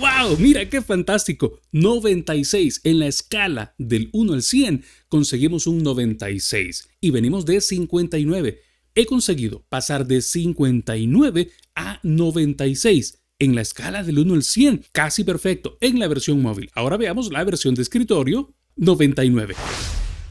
¡Wow! Mira qué fantástico. 96. En la escala del 1 al 100 conseguimos un 96 y venimos de 59. He conseguido pasar de 59 a 96 en la escala del 1 al 100. Casi perfecto en la versión móvil. Ahora veamos la versión de escritorio 99.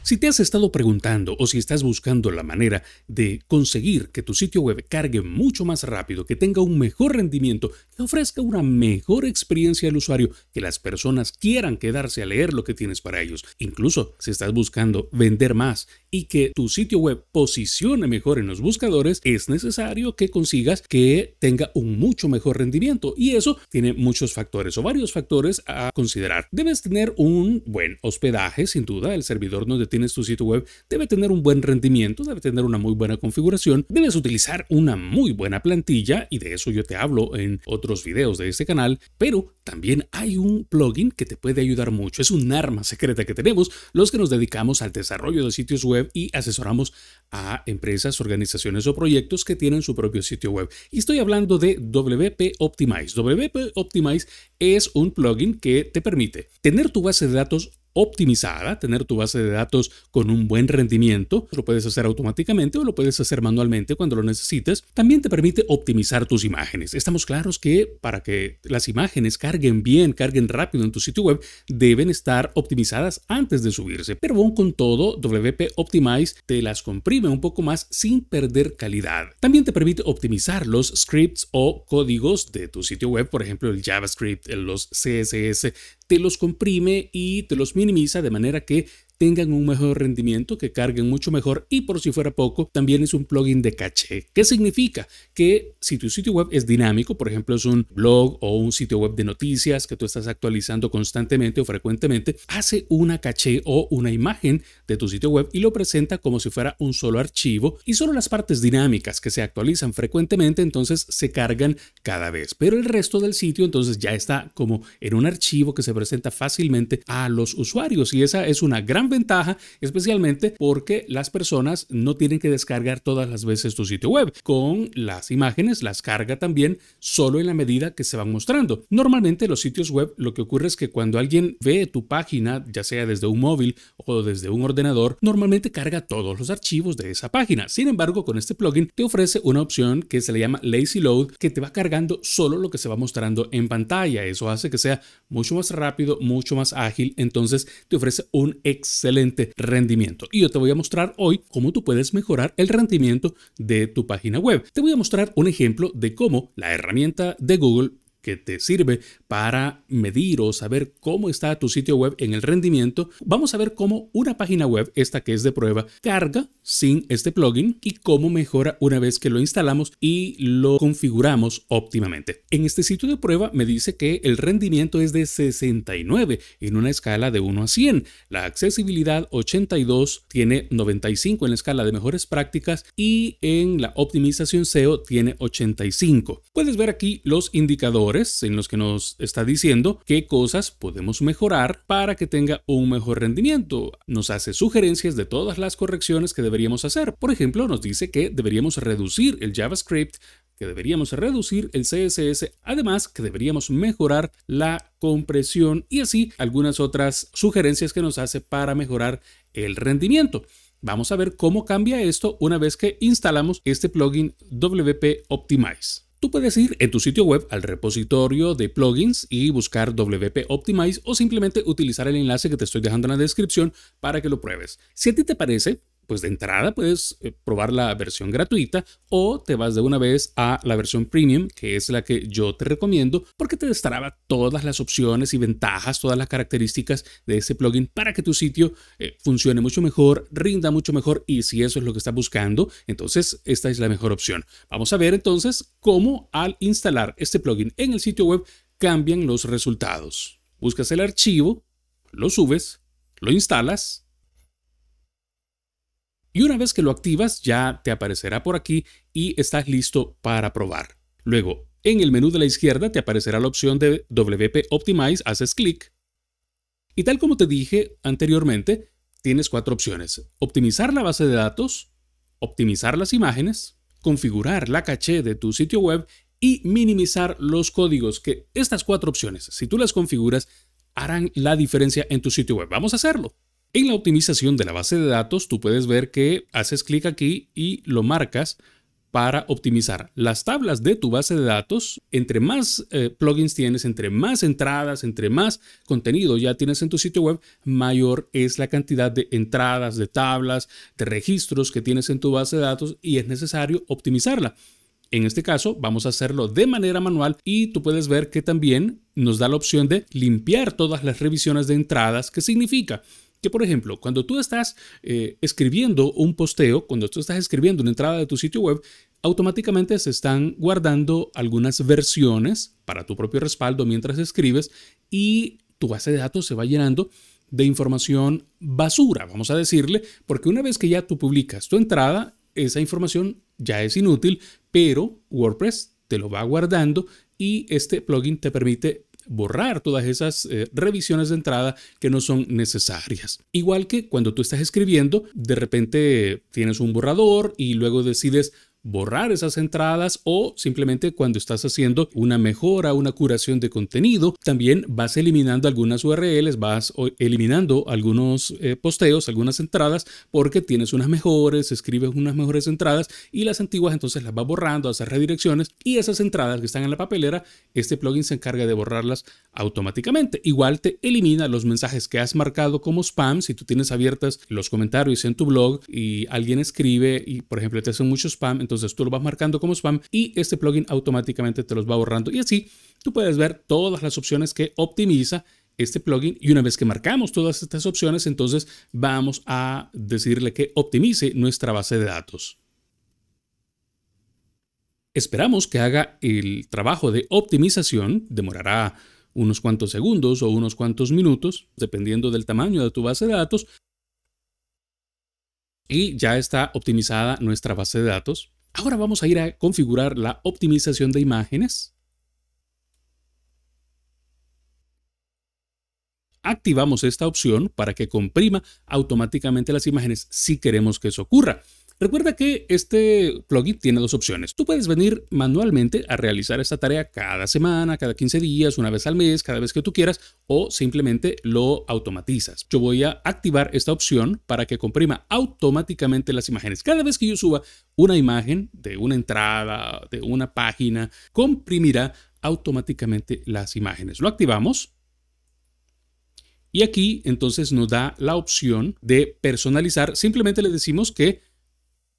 Si te has estado preguntando o si estás buscando la manera de conseguir que tu sitio web cargue mucho más rápido, que tenga un mejor rendimiento, que ofrezca una mejor experiencia al usuario, que las personas quieran quedarse a leer lo que tienes para ellos, incluso si estás buscando vender más y que tu sitio web posicione mejor en los buscadores, es necesario que consigas que tenga un mucho mejor rendimiento y eso tiene muchos factores o varios factores a considerar. Debes tener un buen hospedaje, sin duda, el servidor no no tienes tu sitio web debe tener un buen rendimiento, debe tener una muy buena configuración, debes utilizar una muy buena plantilla y de eso yo te hablo en otros videos de este canal, pero también hay un plugin que te puede ayudar mucho, es un arma secreta que tenemos los que nos dedicamos al desarrollo de sitios web y asesoramos a empresas, organizaciones o proyectos que tienen su propio sitio web. Y estoy hablando de WP Optimize. WP Optimize es un plugin que te permite tener tu base de datos optimizada, tener tu base de datos con un buen rendimiento. Lo puedes hacer automáticamente o lo puedes hacer manualmente cuando lo necesites. También te permite optimizar tus imágenes. Estamos claros que para que las imágenes carguen bien, carguen rápido en tu sitio web, deben estar optimizadas antes de subirse. Pero con todo, WP Optimize te las comprime un poco más sin perder calidad. También te permite optimizar los scripts o códigos de tu sitio web, por ejemplo el JavaScript, los CSS, te los comprime y te los minimiza de manera que tengan un mejor rendimiento, que carguen mucho mejor y por si fuera poco, también es un plugin de caché. ¿Qué significa? Que si tu sitio web es dinámico, por ejemplo, es un blog o un sitio web de noticias que tú estás actualizando constantemente o frecuentemente, hace una caché o una imagen de tu sitio web y lo presenta como si fuera un solo archivo y solo las partes dinámicas que se actualizan frecuentemente entonces se cargan cada vez, pero el resto del sitio entonces ya está como en un archivo que se presenta fácilmente a los usuarios y esa es una gran ventaja, especialmente porque las personas no tienen que descargar todas las veces tu sitio web. Con las imágenes las carga también solo en la medida que se van mostrando. Normalmente los sitios web lo que ocurre es que cuando alguien ve tu página, ya sea desde un móvil o desde un ordenador, normalmente carga todos los archivos de esa página. Sin embargo, con este plugin te ofrece una opción que se le llama Lazy Load, que te va cargando solo lo que se va mostrando en pantalla. Eso hace que sea mucho más rápido, mucho más ágil. Entonces te ofrece un excelente rendimiento. Y yo te voy a mostrar hoy cómo tú puedes mejorar el rendimiento de tu página web. Te voy a mostrar un ejemplo de cómo la herramienta de Google que te sirve para medir o saber cómo está tu sitio web en el rendimiento, vamos a ver cómo una página web, esta que es de prueba, carga sin este plugin y cómo mejora una vez que lo instalamos y lo configuramos óptimamente. En este sitio de prueba me dice que el rendimiento es de 69 en una escala de 1 a 100, la accesibilidad 82 tiene 95 en la escala de mejores prácticas y en la optimización SEO tiene 85. Puedes ver aquí los indicadores en los que nos está diciendo qué cosas podemos mejorar para que tenga un mejor rendimiento. Nos hace sugerencias de todas las correcciones que deberíamos hacer. Por ejemplo, nos dice que deberíamos reducir el JavaScript que deberíamos reducir el CSS, además que deberíamos mejorar la compresión y así algunas otras sugerencias que nos hace para mejorar el rendimiento. Vamos a ver cómo cambia esto una vez que instalamos este plugin WP Optimize. Tú puedes ir en tu sitio web al repositorio de plugins y buscar WP Optimize o simplemente utilizar el enlace que te estoy dejando en la descripción para que lo pruebes. Si a ti te parece, pues de entrada puedes eh, probar la versión gratuita o te vas de una vez a la versión premium, que es la que yo te recomiendo, porque te destraba todas las opciones y ventajas, todas las características de ese plugin para que tu sitio eh, funcione mucho mejor, rinda mucho mejor y si eso es lo que estás buscando, entonces esta es la mejor opción. Vamos a ver entonces cómo al instalar este plugin en el sitio web cambian los resultados. Buscas el archivo, lo subes, lo instalas y una vez que lo activas, ya te aparecerá por aquí y estás listo para probar. Luego, en el menú de la izquierda te aparecerá la opción de WP Optimize, haces clic. Y tal como te dije anteriormente, tienes cuatro opciones. Optimizar la base de datos, optimizar las imágenes, configurar la caché de tu sitio web y minimizar los códigos, que estas cuatro opciones, si tú las configuras, harán la diferencia en tu sitio web. Vamos a hacerlo. En la optimización de la base de datos, tú puedes ver que haces clic aquí y lo marcas para optimizar las tablas de tu base de datos. Entre más eh, plugins tienes, entre más entradas, entre más contenido ya tienes en tu sitio web, mayor es la cantidad de entradas, de tablas, de registros que tienes en tu base de datos y es necesario optimizarla. En este caso vamos a hacerlo de manera manual y tú puedes ver que también nos da la opción de limpiar todas las revisiones de entradas, que significa que, por ejemplo, cuando tú estás eh, escribiendo un posteo, cuando tú estás escribiendo una entrada de tu sitio web, automáticamente se están guardando algunas versiones para tu propio respaldo mientras escribes y tu base de datos se va llenando de información basura, vamos a decirle, porque una vez que ya tú publicas tu entrada, esa información ya es inútil, pero WordPress te lo va guardando y este plugin te permite borrar todas esas eh, revisiones de entrada que no son necesarias. Igual que cuando tú estás escribiendo, de repente tienes un borrador y luego decides borrar esas entradas o simplemente cuando estás haciendo una mejora, una curación de contenido, también vas eliminando algunas URLs, vas eliminando algunos eh, posteos, algunas entradas, porque tienes unas mejores, escribes unas mejores entradas y las antiguas entonces las va borrando, hacer redirecciones y esas entradas que están en la papelera, este plugin se encarga de borrarlas automáticamente. Igual te elimina los mensajes que has marcado como spam, si tú tienes abiertas los comentarios en tu blog y alguien escribe y por ejemplo te hacen mucho spam, entonces tú lo vas marcando como spam y este plugin automáticamente te los va borrando. Y así tú puedes ver todas las opciones que optimiza este plugin y una vez que marcamos todas estas opciones, entonces vamos a decirle que optimice nuestra base de datos. Esperamos que haga el trabajo de optimización, demorará unos cuantos segundos o unos cuantos minutos, dependiendo del tamaño de tu base de datos. Y ya está optimizada nuestra base de datos. Ahora vamos a ir a configurar la optimización de imágenes. Activamos esta opción para que comprima automáticamente las imágenes si queremos que eso ocurra. Recuerda que este plugin tiene dos opciones. Tú puedes venir manualmente a realizar esta tarea cada semana, cada 15 días, una vez al mes, cada vez que tú quieras, o simplemente lo automatizas. Yo voy a activar esta opción para que comprima automáticamente las imágenes. Cada vez que yo suba una imagen de una entrada, de una página, comprimirá automáticamente las imágenes. Lo activamos. Y aquí entonces nos da la opción de personalizar. Simplemente le decimos que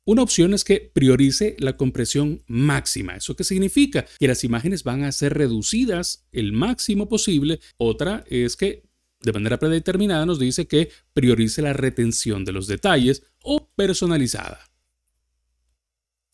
una opción es que priorice la compresión máxima. ¿Eso qué significa? Que las imágenes van a ser reducidas el máximo posible. Otra es que de manera predeterminada nos dice que priorice la retención de los detalles o personalizada.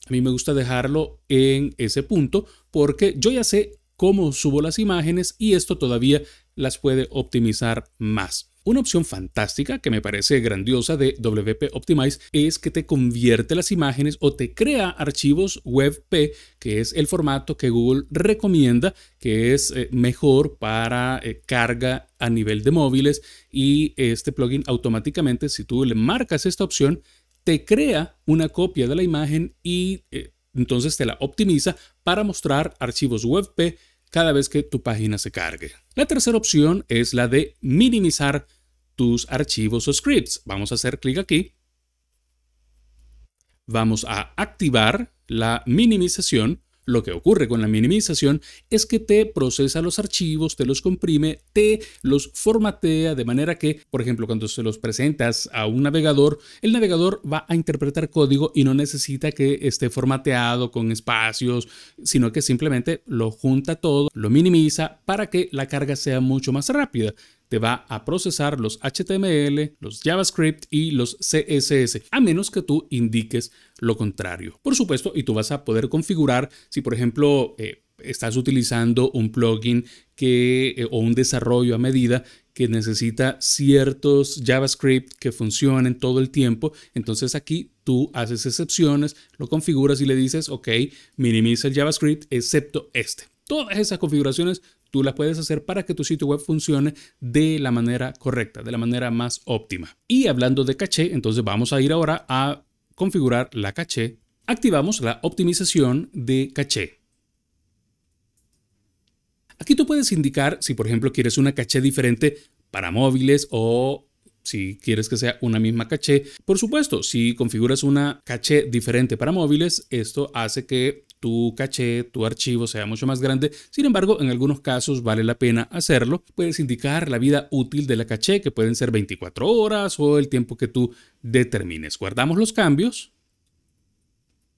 A mí me gusta dejarlo en ese punto porque yo ya sé cómo subo las imágenes y esto todavía las puede optimizar más. Una opción fantástica que me parece grandiosa de WP Optimize es que te convierte las imágenes o te crea archivos WebP, que es el formato que Google recomienda, que es eh, mejor para eh, carga a nivel de móviles y este plugin automáticamente, si tú le marcas esta opción, te crea una copia de la imagen y eh, entonces te la optimiza para mostrar archivos WebP cada vez que tu página se cargue. La tercera opción es la de minimizar tus archivos o scripts. Vamos a hacer clic aquí. Vamos a activar la minimización. Lo que ocurre con la minimización es que te procesa los archivos, te los comprime, te los formatea de manera que, por ejemplo, cuando se los presentas a un navegador, el navegador va a interpretar código y no necesita que esté formateado con espacios, sino que simplemente lo junta todo, lo minimiza para que la carga sea mucho más rápida te va a procesar los HTML, los JavaScript y los CSS, a menos que tú indiques lo contrario. Por supuesto, y tú vas a poder configurar si, por ejemplo, eh, estás utilizando un plugin que, eh, o un desarrollo a medida que necesita ciertos JavaScript que funcionen todo el tiempo. Entonces aquí tú haces excepciones, lo configuras y le dices, ok, minimiza el JavaScript excepto este. Todas esas configuraciones tú las puedes hacer para que tu sitio web funcione de la manera correcta, de la manera más óptima. Y hablando de caché, entonces vamos a ir ahora a configurar la caché. Activamos la optimización de caché. Aquí tú puedes indicar si, por ejemplo, quieres una caché diferente para móviles o si quieres que sea una misma caché. Por supuesto, si configuras una caché diferente para móviles, esto hace que tu caché, tu archivo sea mucho más grande. Sin embargo, en algunos casos vale la pena hacerlo. Puedes indicar la vida útil de la caché, que pueden ser 24 horas o el tiempo que tú determines. Guardamos los cambios.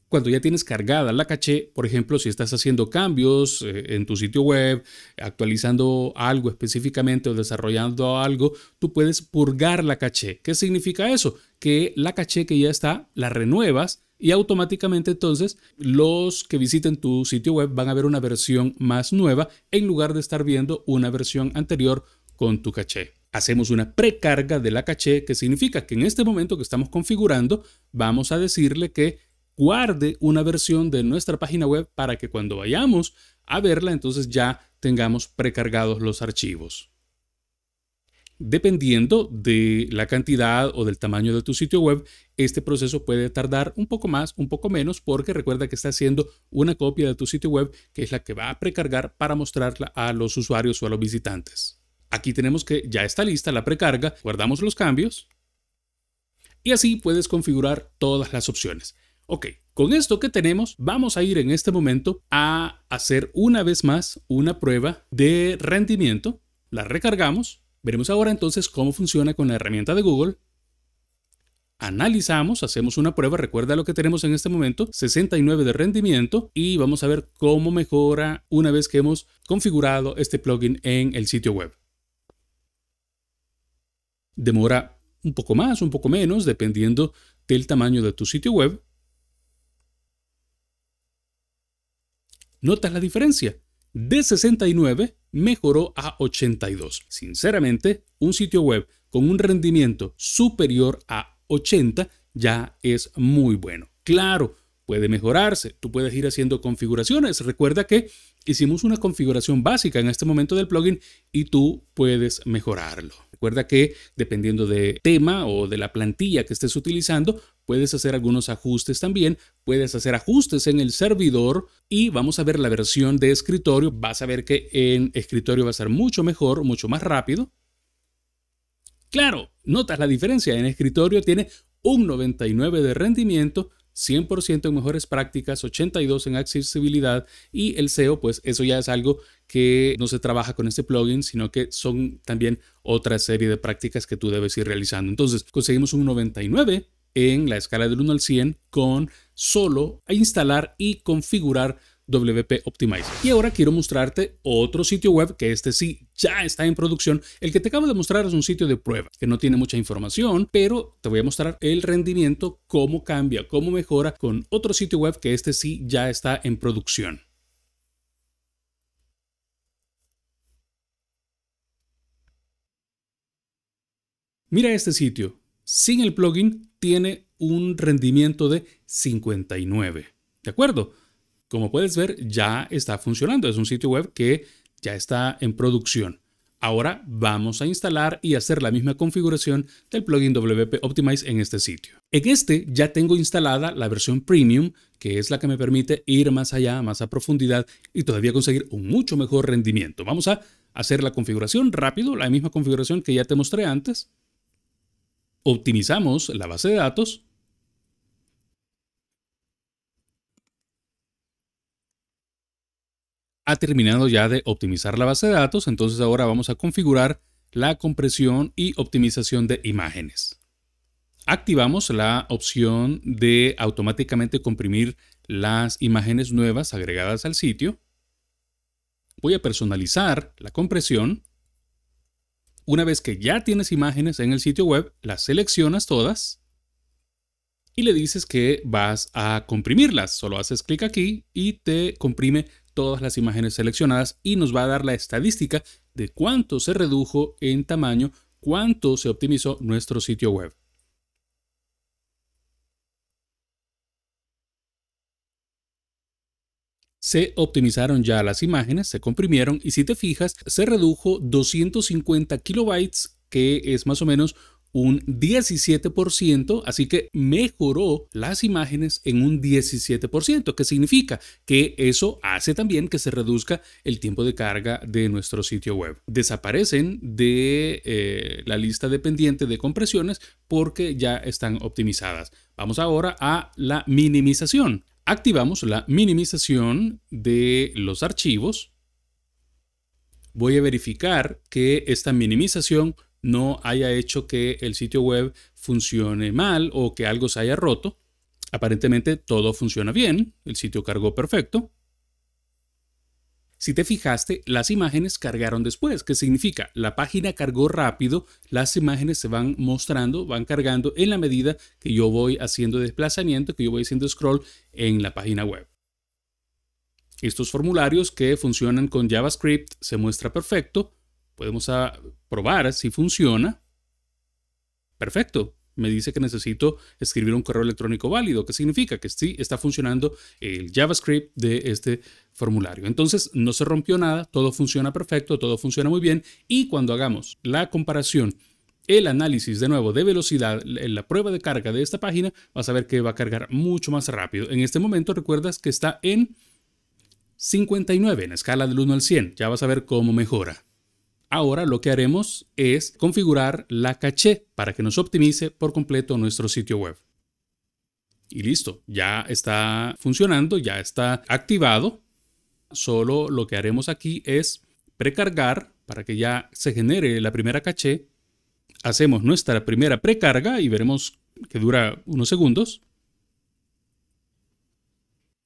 Cuando ya tienes cargada la caché, por ejemplo, si estás haciendo cambios eh, en tu sitio web, actualizando algo específicamente o desarrollando algo, tú puedes purgar la caché. ¿Qué significa eso? Que la caché que ya está, la renuevas y automáticamente entonces los que visiten tu sitio web van a ver una versión más nueva en lugar de estar viendo una versión anterior con tu caché. Hacemos una precarga de la caché que significa que en este momento que estamos configurando vamos a decirle que guarde una versión de nuestra página web para que cuando vayamos a verla entonces ya tengamos precargados los archivos. Dependiendo de la cantidad o del tamaño de tu sitio web, este proceso puede tardar un poco más, un poco menos, porque recuerda que está haciendo una copia de tu sitio web, que es la que va a precargar para mostrarla a los usuarios o a los visitantes. Aquí tenemos que ya está lista la precarga, guardamos los cambios y así puedes configurar todas las opciones. Ok, con esto que tenemos, vamos a ir en este momento a hacer una vez más una prueba de rendimiento. La recargamos Veremos ahora entonces cómo funciona con la herramienta de Google. Analizamos, hacemos una prueba, recuerda lo que tenemos en este momento, 69 de rendimiento y vamos a ver cómo mejora una vez que hemos configurado este plugin en el sitio web. Demora un poco más, un poco menos, dependiendo del tamaño de tu sitio web. ¿Notas la diferencia? De 69 mejoró a 82. Sinceramente, un sitio web con un rendimiento superior a 80 ya es muy bueno. Claro, puede mejorarse, tú puedes ir haciendo configuraciones. Recuerda que hicimos una configuración básica en este momento del plugin y tú puedes mejorarlo. Recuerda que dependiendo de tema o de la plantilla que estés utilizando, puedes hacer algunos ajustes también, puedes hacer ajustes en el servidor y vamos a ver la versión de escritorio. Vas a ver que en escritorio va a ser mucho mejor, mucho más rápido. Claro, notas la diferencia. En escritorio tiene un 99 de rendimiento 100% en mejores prácticas, 82 en accesibilidad y el SEO, pues eso ya es algo que no se trabaja con este plugin, sino que son también otra serie de prácticas que tú debes ir realizando. Entonces, conseguimos un 99 en la escala del 1 al 100 con solo instalar y configurar WP optimize Y ahora quiero mostrarte otro sitio web que este sí ya está en producción. El que te acabo de mostrar es un sitio de prueba que no tiene mucha información, pero te voy a mostrar el rendimiento, cómo cambia, cómo mejora con otro sitio web que este sí ya está en producción. Mira este sitio. Sin el plugin tiene un rendimiento de 59. ¿De acuerdo? Como puedes ver, ya está funcionando. Es un sitio web que ya está en producción. Ahora vamos a instalar y hacer la misma configuración del plugin WP Optimize en este sitio. En este ya tengo instalada la versión Premium, que es la que me permite ir más allá, más a profundidad y todavía conseguir un mucho mejor rendimiento. Vamos a hacer la configuración rápido, la misma configuración que ya te mostré antes. Optimizamos la base de datos ha terminado ya de optimizar la base de datos, entonces ahora vamos a configurar la compresión y optimización de imágenes. Activamos la opción de automáticamente comprimir las imágenes nuevas agregadas al sitio. Voy a personalizar la compresión. Una vez que ya tienes imágenes en el sitio web, las seleccionas todas y le dices que vas a comprimirlas. Solo haces clic aquí y te comprime todas las imágenes seleccionadas y nos va a dar la estadística de cuánto se redujo en tamaño, cuánto se optimizó nuestro sitio web. se optimizaron ya las imágenes, se comprimieron y si te fijas, se redujo 250 kilobytes, que es más o menos un 17%, así que mejoró las imágenes en un 17%, que significa que eso hace también que se reduzca el tiempo de carga de nuestro sitio web. Desaparecen de eh, la lista dependiente de compresiones porque ya están optimizadas. Vamos ahora a la minimización. Activamos la minimización de los archivos. Voy a verificar que esta minimización no haya hecho que el sitio web funcione mal o que algo se haya roto. Aparentemente todo funciona bien, el sitio cargó perfecto. Si te fijaste, las imágenes cargaron después, ¿Qué significa la página cargó rápido, las imágenes se van mostrando, van cargando en la medida que yo voy haciendo desplazamiento, que yo voy haciendo scroll en la página web. Estos formularios que funcionan con JavaScript se muestra perfecto, Podemos probar si funciona. Perfecto. Me dice que necesito escribir un correo electrónico válido, que significa que sí está funcionando el JavaScript de este formulario. Entonces no se rompió nada, todo funciona perfecto, todo funciona muy bien. Y cuando hagamos la comparación el análisis de nuevo de velocidad, la prueba de carga de esta página, vas a ver que va a cargar mucho más rápido. En este momento recuerdas que está en 59 en escala del 1 al 100. Ya vas a ver cómo mejora. Ahora lo que haremos es configurar la caché para que nos optimice por completo nuestro sitio web. Y listo, ya está funcionando, ya está activado. Solo lo que haremos aquí es precargar para que ya se genere la primera caché. Hacemos nuestra primera precarga y veremos que dura unos segundos.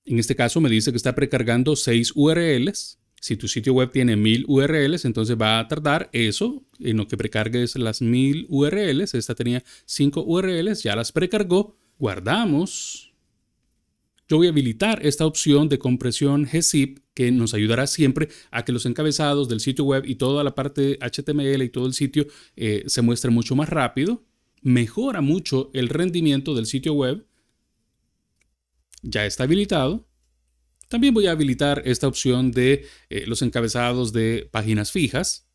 En este caso me dice que está precargando 6 URLs. Si tu sitio web tiene mil URLs, entonces va a tardar eso en lo que precargues las mil URLs. Esta tenía cinco URLs, ya las precargó. Guardamos. Yo voy a habilitar esta opción de compresión gzip que nos ayudará siempre a que los encabezados del sitio web y toda la parte HTML y todo el sitio eh, se muestre mucho más rápido. Mejora mucho el rendimiento del sitio web. Ya está habilitado. También voy a habilitar esta opción de eh, los encabezados de páginas fijas.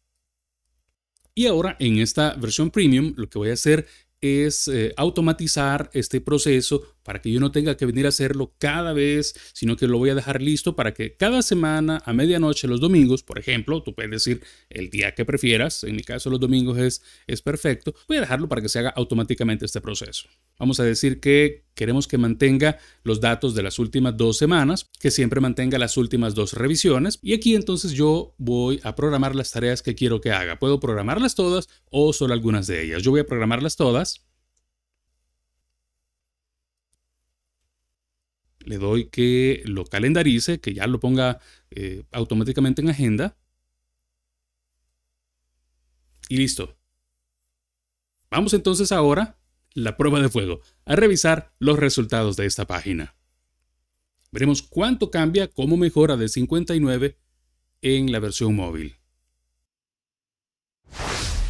Y ahora en esta versión premium lo que voy a hacer es eh, automatizar este proceso para que yo no tenga que venir a hacerlo cada vez, sino que lo voy a dejar listo para que cada semana a medianoche los domingos, por ejemplo, tú puedes decir el día que prefieras, en mi caso los domingos es, es perfecto, voy a dejarlo para que se haga automáticamente este proceso. Vamos a decir que queremos que mantenga los datos de las últimas dos semanas, que siempre mantenga las últimas dos revisiones. Y aquí entonces yo voy a programar las tareas que quiero que haga. Puedo programarlas todas o solo algunas de ellas. Yo voy a programarlas todas le doy que lo calendarice, que ya lo ponga eh, automáticamente en agenda. Y listo. Vamos entonces ahora la prueba de fuego, a revisar los resultados de esta página. Veremos cuánto cambia, cómo mejora de 59 en la versión móvil.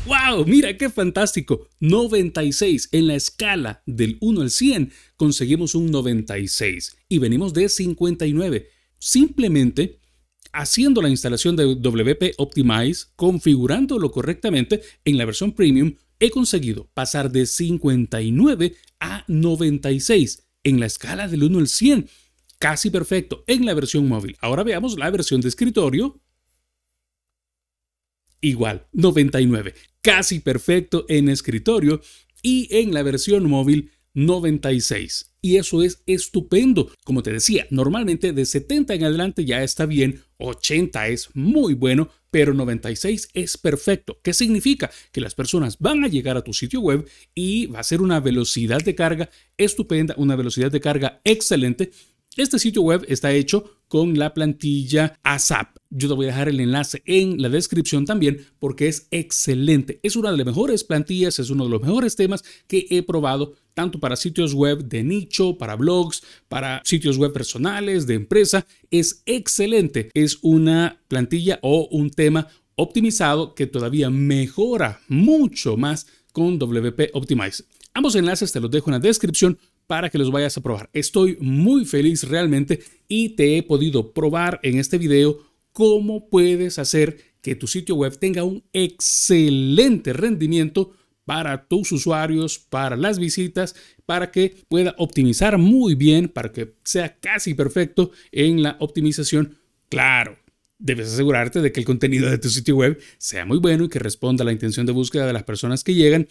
¡Wow! Mira qué fantástico. 96. En la escala del 1 al 100 conseguimos un 96 y venimos de 59. Simplemente haciendo la instalación de WP Optimize, configurándolo correctamente en la versión premium, he conseguido pasar de 59 a 96 en la escala del 1 al 100. Casi perfecto en la versión móvil. Ahora veamos la versión de escritorio. Igual, 99 casi perfecto en escritorio y en la versión móvil 96. Y eso es estupendo. Como te decía, normalmente de 70 en adelante ya está bien, 80 es muy bueno, pero 96 es perfecto. ¿Qué significa? Que las personas van a llegar a tu sitio web y va a ser una velocidad de carga estupenda, una velocidad de carga excelente. Este sitio web está hecho con la plantilla ASAP. Yo te voy a dejar el enlace en la descripción también porque es excelente. Es una de las mejores plantillas, es uno de los mejores temas que he probado tanto para sitios web de nicho, para blogs, para sitios web personales, de empresa. Es excelente. Es una plantilla o un tema optimizado que todavía mejora mucho más con WP Optimize. Ambos enlaces te los dejo en la descripción para que los vayas a probar. Estoy muy feliz realmente y te he podido probar en este video cómo puedes hacer que tu sitio web tenga un excelente rendimiento para tus usuarios, para las visitas, para que pueda optimizar muy bien, para que sea casi perfecto en la optimización. Claro, debes asegurarte de que el contenido de tu sitio web sea muy bueno y que responda a la intención de búsqueda de las personas que llegan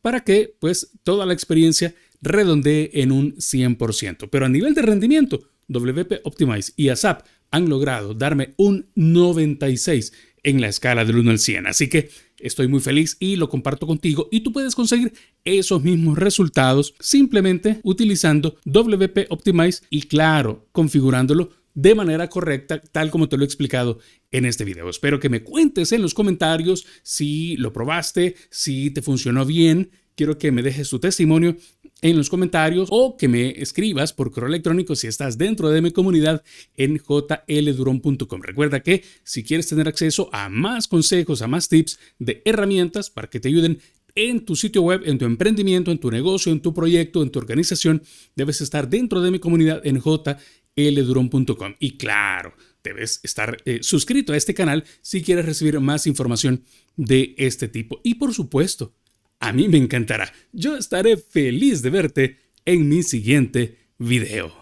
para que pues toda la experiencia redondee en un 100%. Pero a nivel de rendimiento, WP Optimize y ASAP han logrado darme un 96 en la escala del 1 al 100. Así que estoy muy feliz y lo comparto contigo y tú puedes conseguir esos mismos resultados simplemente utilizando WP Optimize y claro, configurándolo de manera correcta, tal como te lo he explicado en este video. Espero que me cuentes en los comentarios si lo probaste, si te funcionó bien. Quiero que me dejes tu testimonio en los comentarios o que me escribas por correo electrónico si estás dentro de mi comunidad en jlduron.com. Recuerda que si quieres tener acceso a más consejos, a más tips de herramientas para que te ayuden en tu sitio web, en tu emprendimiento, en tu negocio, en tu proyecto, en tu organización, debes estar dentro de mi comunidad en jlduron.com. Y claro, debes estar eh, suscrito a este canal si quieres recibir más información de este tipo. Y por supuesto, a mí me encantará. Yo estaré feliz de verte en mi siguiente video.